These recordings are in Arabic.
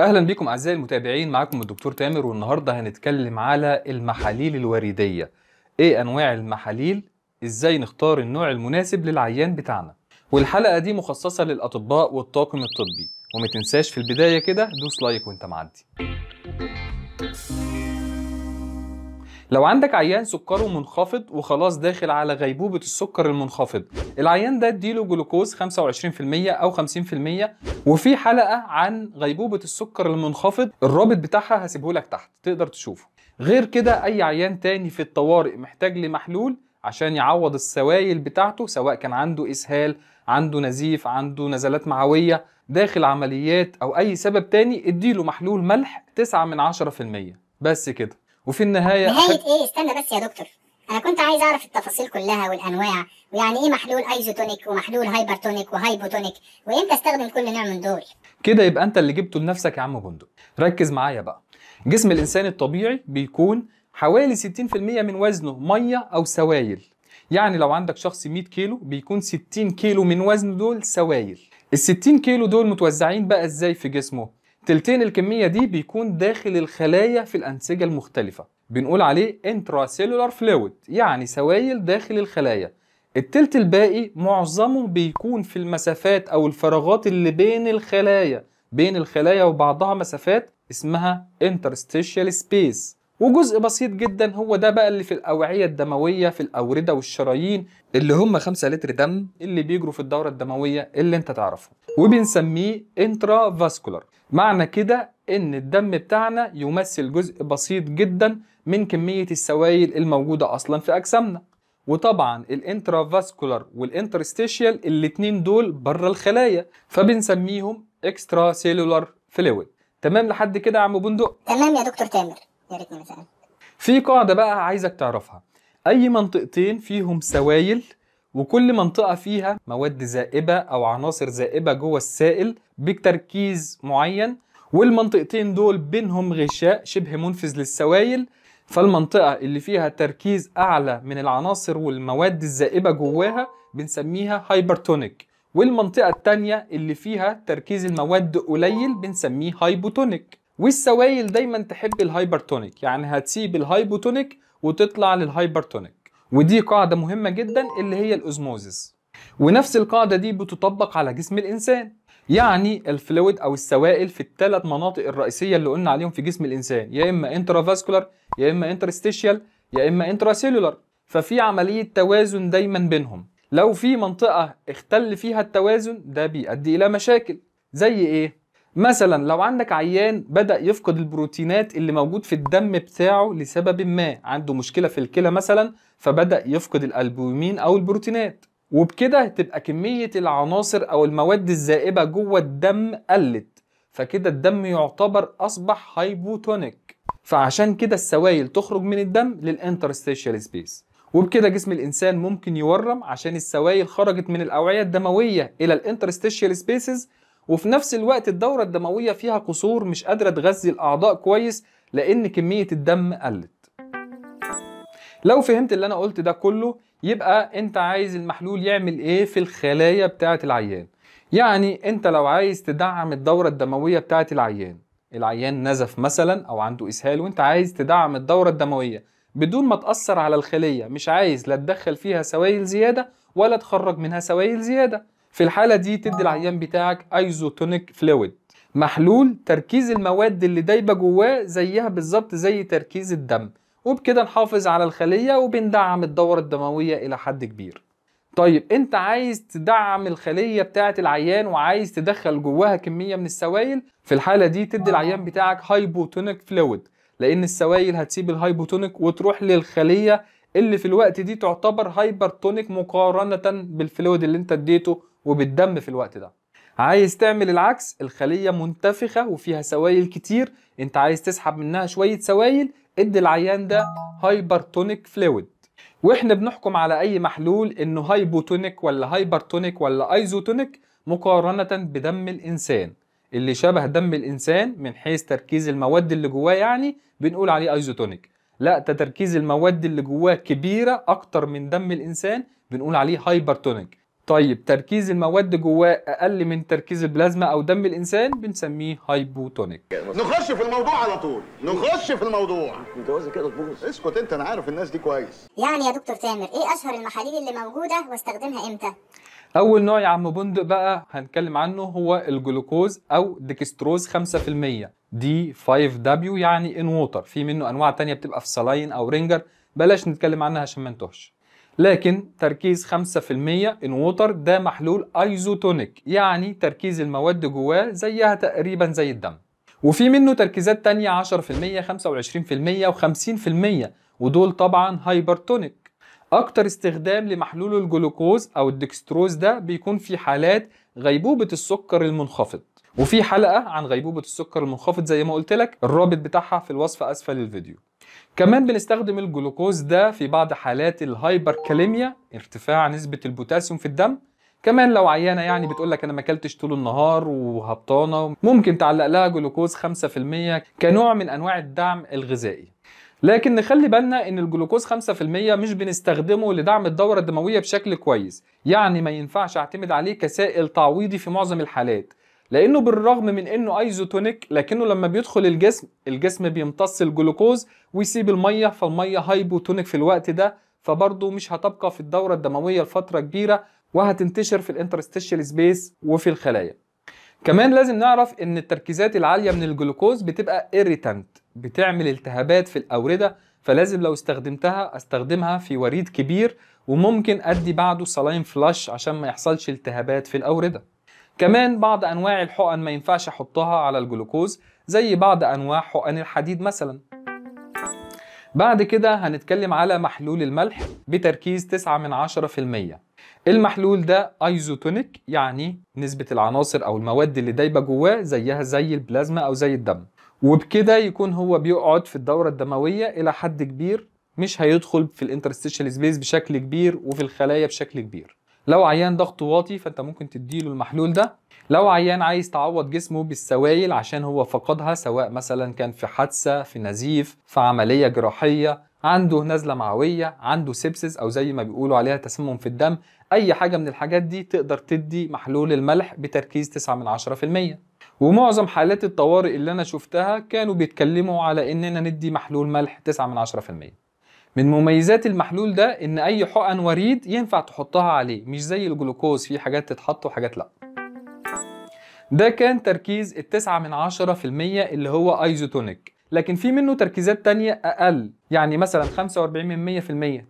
اهلا بيكم اعزائي المتابعين معاكم الدكتور تامر والنهارده هنتكلم على المحاليل الوريديه ايه انواع المحاليل ازاي نختار النوع المناسب للعيان بتاعنا والحلقه دي مخصصه للاطباء والطاقم الطبي وما تنساش في البدايه كده دوس لايك وانت معدي لو عندك عيان سكره منخفض وخلاص داخل على غيبوبة السكر المنخفض العيان ده اديله جلوكوز 25% او 50% وفي حلقة عن غيبوبة السكر المنخفض الرابط بتاعها هسيبه لك تحت تقدر تشوفه غير كده اي عيان تاني في الطوارئ محتاج لمحلول عشان يعوض السوائل بتاعته سواء كان عنده اسهال عنده نزيف عنده نزلات معوية داخل عمليات او اي سبب تاني اديله محلول ملح 9 من 10% بس كده وفي النهايه نهايه ايه استنى بس يا دكتور انا كنت عايز اعرف التفاصيل كلها والانواع ويعني ايه محلول ايزوتونيك ومحلول هايبرتونيك وهايبوتونيك وامتى استخدم كل نوع من دول كده يبقى انت اللي جبته لنفسك يا عم بندق ركز معايا بقى جسم الانسان الطبيعي بيكون حوالي 60% من وزنه ميه او سوائل يعني لو عندك شخص 100 كيلو بيكون 60 كيلو من وزنه دول سوائل ال 60 كيلو دول متوزعين بقى ازاي في جسمه تلتين الكمية دي بيكون داخل الخلايا في الأنسجة المختلفة بنقول عليه intracellular fluid يعني سوائل داخل الخلايا التلت الباقي معظمه بيكون في المسافات أو الفراغات اللي بين الخلايا بين الخلايا وبعضها مسافات اسمها interstitial space وجزء بسيط جدا هو ده بقى اللي في الأوعية الدموية في الأوردة والشرايين اللي هم 5 لتر دم اللي بيجروا في الدورة الدموية اللي انت تعرفهم وبنسميه intravascular معنى كده ان الدم بتاعنا يمثل جزء بسيط جدا من كمية السوائل الموجودة اصلا في اجسامنا وطبعا الانترافاسكولار والانترستيشيال الاتنين دول بره الخلايا فبنسميهم اكسترا سيلولار فلويد تمام لحد كده يا عم بندق تمام يا دكتور تامر يا ريتني مثلا في قاعده بقى عايزك تعرفها اي منطقتين فيهم سوائل وكل منطقة فيها مواد زائبة أو عناصر زائبة جوه السائل بتركيز معين والمنطقتين دول بينهم غشاء شبه منفذ للسوائل فالمنطقة اللي فيها تركيز أعلى من العناصر والمواد الزائبة جواها بنسميها هايبرتونيك والمنطقة التانية اللي فيها تركيز المواد قليل بنسميه هايبوتونيك والسوائل دايما تحب الهايبرتونيك يعني هتسيب الهايبوتونيك وتطلع للهايبرتونيك ودي قاعدة مهمة جدا اللي هي الأزموزيس ونفس القاعدة دي بتطبق على جسم الإنسان يعني الفلويد أو السوائل في الثلاث مناطق الرئيسية اللي قلنا عليهم في جسم الإنسان يا إما انترافاسكولار يا إما انترستيشيال يا إما انتراسيلولار ففي عملية توازن دايما بينهم لو في منطقة اختل فيها التوازن ده بيؤدي إلى مشاكل زي إيه؟ مثلا لو عندك عيان بدا يفقد البروتينات اللي موجود في الدم بتاعه لسبب ما عنده مشكله في الكلى مثلا فبدا يفقد الالبومين او البروتينات وبكده تبقى كميه العناصر او المواد الذائبه جوه الدم قلت فكده الدم يعتبر اصبح هايبوتونيك فعشان كده السوائل تخرج من الدم للانترستيشال سبيس وبكده جسم الانسان ممكن يورم عشان السوائل خرجت من الاوعيه الدمويه الى الانترستيشال سبيسز وفي نفس الوقت الدورة الدموية فيها قصور مش قادرة تغذي الأعضاء كويس لأن كمية الدم قلت لو فهمت اللي أنا قلت ده كله يبقى أنت عايز المحلول يعمل إيه في الخلايا بتاعة العيان يعني أنت لو عايز تدعم الدورة الدموية بتاعة العيان العيان نزف مثلا أو عنده إسهال وأنت عايز تدعم الدورة الدموية بدون ما تأثر على الخلية مش عايز لا تدخل فيها سوائل زيادة ولا تخرج منها سوائل زيادة في الحالة دي تدي العيان بتاعك ايزوتونيك فلويد محلول تركيز المواد اللي دايبة جواه زيها بالظبط زي تركيز الدم وبكده نحافظ على الخلية وبندعم الدورة الدموية إلى حد كبير طيب انت عايز تدعم الخلية بتاعة العيان وعايز تدخل جواها كمية من السوائل في الحالة دي تدي آه. العيان بتاعك هايبوتونيك فلويد لأن السوائل هتسيب الهايبوتونيك وتروح للخلية اللي في الوقت دي تعتبر هايبرتونيك مقارنة بالفلويد اللي انت اديته وبالدم في الوقت ده عايز تعمل العكس الخليه منتفخه وفيها سوائل كتير انت عايز تسحب منها شويه سوائل ادي العيان ده هايبرتونيك فلويد واحنا بنحكم على اي محلول انه هايبوتونيك ولا هايبرتونيك ولا ايزوتونيك مقارنه بدم الانسان اللي شبه دم الانسان من حيث تركيز المواد اللي جواه يعني بنقول عليه ايزوتونيك لا تركيز المواد اللي جواه كبيره اكتر من دم الانسان بنقول عليه هايبرتونيك طيب تركيز المواد جواه اقل من تركيز البلازما او دم الانسان بنسميه هايبوتونيك نخش في الموضوع على طول نخش في الموضوع جوازي كده تبوظ اسكت انت انا عارف الناس دي كويس يعني يا دكتور تامر ايه اشهر المحاليل اللي موجوده واستخدمها امتى اول نوع يا عم بندق بقى هنتكلم عنه هو الجلوكوز او ديكستروز 5% دي 5 w يعني ان ووتر في منه انواع تانية بتبقى في سلاين او رينجر بلاش نتكلم عنها عشان ما نتوهش لكن تركيز 5% ان ووتر ده محلول ايزوتونيك يعني تركيز المواد جواه زيها تقريبا زي الدم وفي منه تركيزات تانية 10% 25% و50% ودول طبعا هايبرتونيك اكتر استخدام لمحلول الجلوكوز او الدكستروز ده بيكون في حالات غيبوبة السكر المنخفض وفي حلقة عن غيبوبة السكر المنخفض زي ما قلت لك الرابط بتاعها في الوصف اسفل الفيديو كمان بنستخدم الجلوكوز ده في بعض حالات الهايبركاليميا ارتفاع نسبة البوتاسيوم في الدم كمان لو عيانه يعني بتقول لك انا ما اكلتش طول النهار وهبطانه ممكن تعلق لها جلوكوز 5% كنوع من انواع الدعم الغذائي لكن نخلي بالنا ان الجلوكوز 5% مش بنستخدمه لدعم الدوره الدمويه بشكل كويس يعني ما ينفعش اعتمد عليه كسائل تعويضي في معظم الحالات لانه بالرغم من انه ايزوتونيك لكنه لما بيدخل الجسم الجسم بيمتص الجلوكوز ويسيب الميه فالميه هايبوتونيك في الوقت ده فبرضه مش هتبقى في الدوره الدمويه لفتره كبيره وهتنتشر في الانترستيشال سبيس وفي الخلايا كمان لازم نعرف ان التركيزات العاليه من الجلوكوز بتبقى ايريتانت بتعمل التهابات في الاورده فلازم لو استخدمتها استخدمها في وريد كبير وممكن ادي بعده سلايم فلاش عشان ما يحصلش التهابات في الاورده كمان بعض انواع الحقن ما ينفعش احطها على الجلوكوز زي بعض انواع حقن الحديد مثلا بعد كده هنتكلم على محلول الملح بتركيز 9 من 10% المحلول ده ايزوتونيك يعني نسبة العناصر او المواد اللي دايبة جواه زيها زي البلازما او زي الدم وبكده يكون هو بيقعد في الدورة الدموية الى حد كبير مش هيدخل في الانترستيشال سبيس بشكل كبير وفي الخلايا بشكل كبير لو عيان ضغطه واطي فانت ممكن تديله المحلول ده لو عيان عايز تعوض جسمه بالسوائل عشان هو فقدها سواء مثلا كان في حادثه في نزيف في عمليه جراحيه عنده نزله معويه عنده سبسس او زي ما بيقولوا عليها تسمم في الدم اي حاجه من الحاجات دي تقدر تدي محلول الملح بتركيز 9 من 10% ومعظم حالات الطوارئ اللي انا شفتها كانوا بيتكلموا على اننا ندي محلول ملح 9 من 10% من مميزات المحلول ده ان اي حقن وريد ينفع تحطها عليه مش زي الجلوكوز في حاجات تتحط وحاجات لا ده كان تركيز التسعة من عشرة في المية اللي هو ايزوتونيك لكن في منه تركيزات تانية أقل يعني مثلا 45 من 100%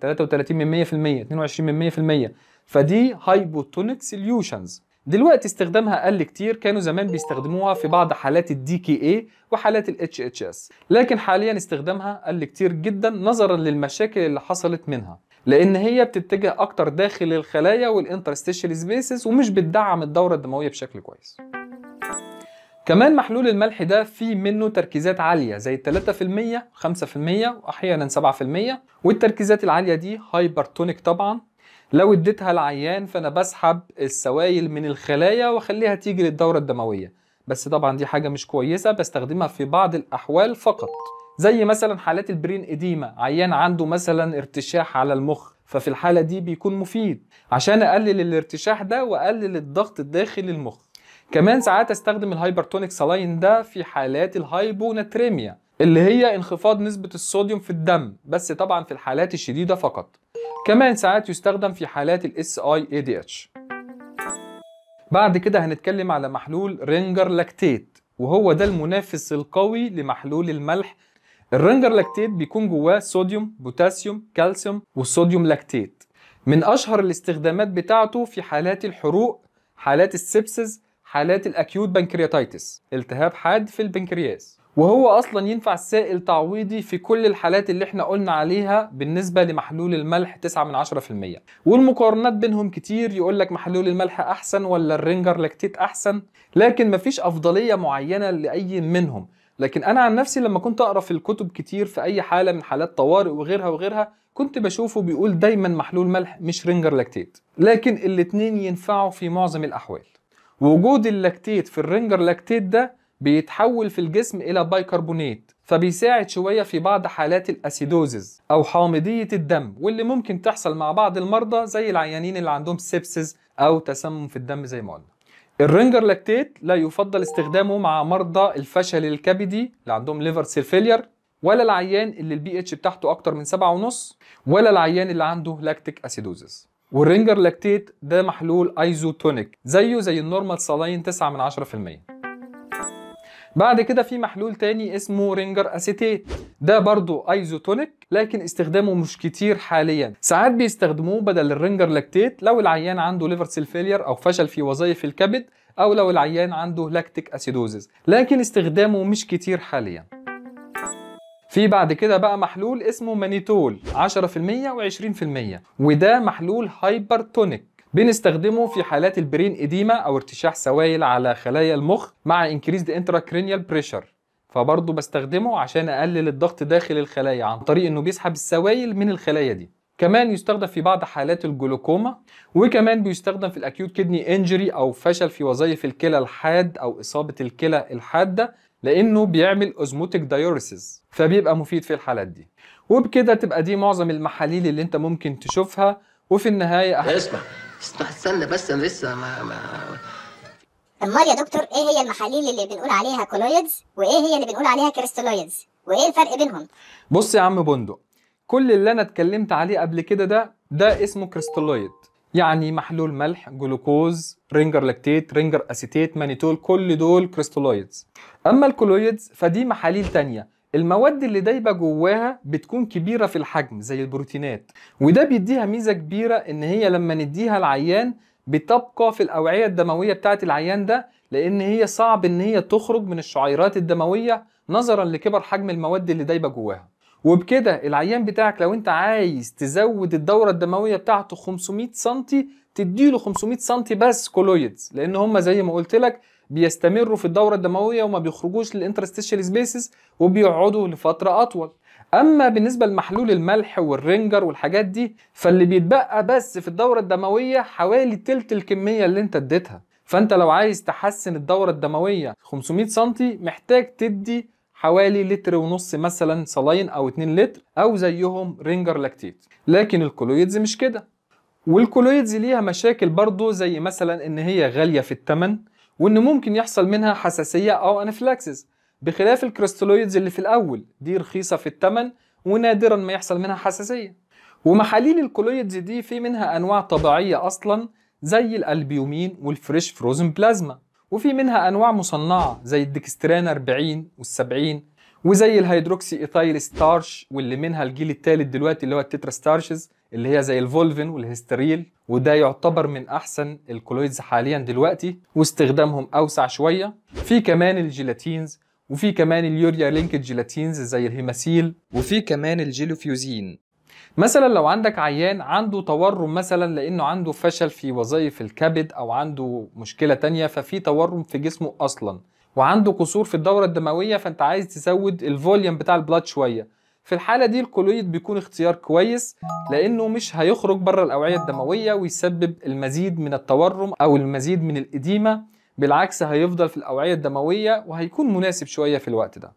33 من 100% 22 من المية فدي هايبوتونيك سوليوشنز دلوقتي استخدامها قل كتير كانوا زمان بيستخدموها في بعض حالات الدي كي اي وحالات الاتش اتش اس لكن حاليا استخدامها قل كتير جدا نظرا للمشاكل اللي حصلت منها لان هي بتتجه اكتر داخل الخلايا والانترستيشال سبيسز ومش بتدعم الدوره الدمويه بشكل كويس كمان محلول الملح ده فيه منه تركيزات عالية زي 3% 5% وأحيانا 7% والتركيزات العالية دي هايبرتونيك طبعا لو اديتها العيان فانا بسحب السوائل من الخلايا واخليها تيجي للدوره الدمويه بس طبعا دي حاجه مش كويسه بستخدمها في بعض الاحوال فقط زي مثلا حالات البرين اديما عيان عنده مثلا ارتشاح على المخ ففي الحاله دي بيكون مفيد عشان اقلل الارتشاح ده واقلل الضغط الداخلي للمخ كمان ساعات استخدم الهايبرتونيك سلاين ده في حالات الهايبوناتريميا اللي هي انخفاض نسبة الصوديوم في الدم بس طبعا في الحالات الشديدة فقط كمان ساعات يستخدم في حالات الاس اي اي دي اتش بعد كده هنتكلم على محلول رينجر لاكتيت وهو ده المنافس القوي لمحلول الملح الرينجر لاكتيت بيكون جواه صوديوم بوتاسيوم كالسيوم والصوديوم لاكتيت من اشهر الاستخدامات بتاعته في حالات الحروق حالات السبسز حالات الاكيوت بنكرياتيتس التهاب حاد في البنكرياس وهو اصلا ينفع سائل تعويضي في كل الحالات اللي احنا قلنا عليها بالنسبه لمحلول الملح 9 من 10% والمقارنات بينهم كتير يقول لك محلول الملح احسن ولا الرينجر لاكتيت احسن لكن مفيش افضليه معينه لاي منهم لكن انا عن نفسي لما كنت اقرا في الكتب كتير في اي حاله من حالات طوارئ وغيرها وغيرها كنت بشوفه بيقول دايما محلول ملح مش رينجر لاكتيت لكن الاتنين ينفعوا في معظم الاحوال وجود اللاكتيت في الرينجر لاكتيت ده بيتحول في الجسم إلى بايكربونات فبيساعد شوية في بعض حالات الأسيدوزز أو حامضية الدم واللي ممكن تحصل مع بعض المرضى زي العيانين اللي عندهم سيبسز أو تسمم في الدم زي ما قلنا الرنجر لاكتيت لا يفضل استخدامه مع مرضى الفشل الكبدي اللي عندهم ليفر سيلفيلير ولا العيان اللي البي اتش بتاعته اكتر من 7.5 ولا العيان اللي عنده لاكتيك اسيدوزز والرنجر لاكتيت ده محلول ايزوتونيك زيه زي النورمال صالين 9 من 10% بعد كده في محلول تاني اسمه رينجر اسيتيت ده برضو ايزوتونيك لكن استخدامه مش كتير حاليا ساعات بيستخدموه بدل الرينجر لاكتيت لو العيان عنده ليفر سيل فيلير او فشل في وظائف الكبد او لو العيان عنده لاكتيك اسيدوزز لكن استخدامه مش كتير حاليا في بعد كده بقى محلول اسمه مانيتول 10% و20% وده محلول هايبرتونيك بنستخدمه في حالات البرين اديما او ارتشاح سوائل على خلايا المخ مع انكريزد انتراكرينيال بريشر فبرضه بستخدمه عشان اقلل الضغط داخل الخلايا عن طريق انه بيسحب السوائل من الخلايا دي كمان يستخدم في بعض حالات الجلوكوما وكمان بيستخدم في الاكيوت كدني انجري او فشل في وظائف الكلى الحاد او اصابه الكلى الحاده لانه بيعمل اوزموتيك دايوريسيز فبيبقى مفيد في الحالات دي وبكده تبقى دي معظم المحاليل اللي انت ممكن تشوفها وفي النهايه اسمع استنى بس انا لسه ما, ما امال يا دكتور ايه هي المحاليل اللي بنقول عليها كولويدز وايه هي اللي بنقول عليها كريستالويدز وايه الفرق بينهم بص يا عم بندق كل اللي انا اتكلمت عليه قبل كده ده ده اسمه كريستالويد يعني محلول ملح جلوكوز رينجر لاكتيت رينجر اسيتيت مانيتول كل دول كريستالويدز اما الكولويدز فدي محاليل تانية المواد اللي دايبه جواها بتكون كبيره في الحجم زي البروتينات وده بيديها ميزه كبيره ان هي لما نديها العيان بتبقى في الاوعيه الدمويه بتاعه العيان ده لان هي صعب ان هي تخرج من الشعيرات الدمويه نظرا لكبر حجم المواد اللي دايبه جواها وبكده العيان بتاعك لو انت عايز تزود الدوره الدمويه بتاعته 500 سم تديله 500 سم بس كولويدز لان هم زي ما قلت لك بيستمروا في الدوره الدمويه وما بيخرجوش للانترستيشال سبيسز وبيقعدوا لفتره اطول اما بالنسبه لمحلول الملح والرنجر والحاجات دي فاللي بيتبقى بس في الدوره الدمويه حوالي تلت الكميه اللي انت اديتها فانت لو عايز تحسن الدوره الدمويه 500 سم محتاج تدي حوالي لتر ونص مثلا صلاين او 2 لتر او زيهم رينجر لاكتيت لكن الكولويدز مش كده والكولويدز ليها مشاكل برضه زي مثلا ان هي غاليه في الثمن وان ممكن يحصل منها حساسيه او انفلاكسس بخلاف الكريستالويدز اللي في الاول دي رخيصه في الثمن ونادرا ما يحصل منها حساسيه ومحاليل الكولويدز دي في منها انواع طبيعيه اصلا زي الالبيومين والفريش فروزن بلازما وفي منها أنواع مصنعة زي الديكستران 40 وال70 وزي الهيدروكسي إيثايل ستارش واللي منها الجيل الثالث دلوقتي اللي هو التترا ستارشز اللي هي زي الفولفين والهستريل وده يعتبر من احسن الكولويدز حاليا دلوقتي واستخدامهم اوسع شويه في كمان الجيلاتينز وفي كمان اليوريا لينكد جيلاتينز زي الهيماسيل وفي كمان الجيلوفيوزين مثلا لو عندك عيان عنده تورم مثلا لانه عنده فشل في وظائف الكبد او عنده مشكله تانية ففي تورم في جسمه اصلا وعنده قصور في الدوره الدمويه فانت عايز تزود الفوليوم بتاع البلاد شويه في الحالة دي الكولويد بيكون اختيار كويس لأنه مش هيخرج بره الأوعية الدموية ويسبب المزيد من التورم أو المزيد من الإديمة بالعكس هيفضل في الأوعية الدموية وهيكون مناسب شوية في الوقت ده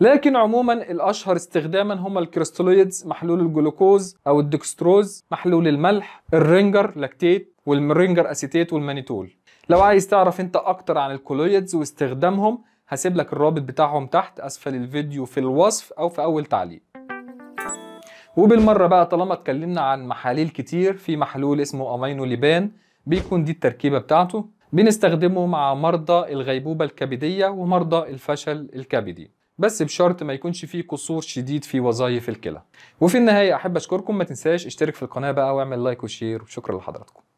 لكن عموما الاشهر استخداما هما الكريستولويدز محلول الجلوكوز او الدكستروز محلول الملح الرينجر لاكتيت والمرينجر اسيتيت والمانيتول لو عايز تعرف انت اكتر عن الكولويدز واستخدامهم هسيب لك الرابط بتاعهم تحت اسفل الفيديو في الوصف او في اول تعليق وبالمره بقى طالما اتكلمنا عن محاليل كتير في محلول اسمه امينو ليبان بيكون دي التركيبه بتاعته بنستخدمه مع مرضى الغيبوبه الكبديه ومرضى الفشل الكبدي بس بشرط ما يكونش فيه قصور شديد في وظائف الكلى وفي النهايه احب اشكركم ما تنساش اشترك في القناه بقى واعمل لايك وشير وشكرا لحضراتكم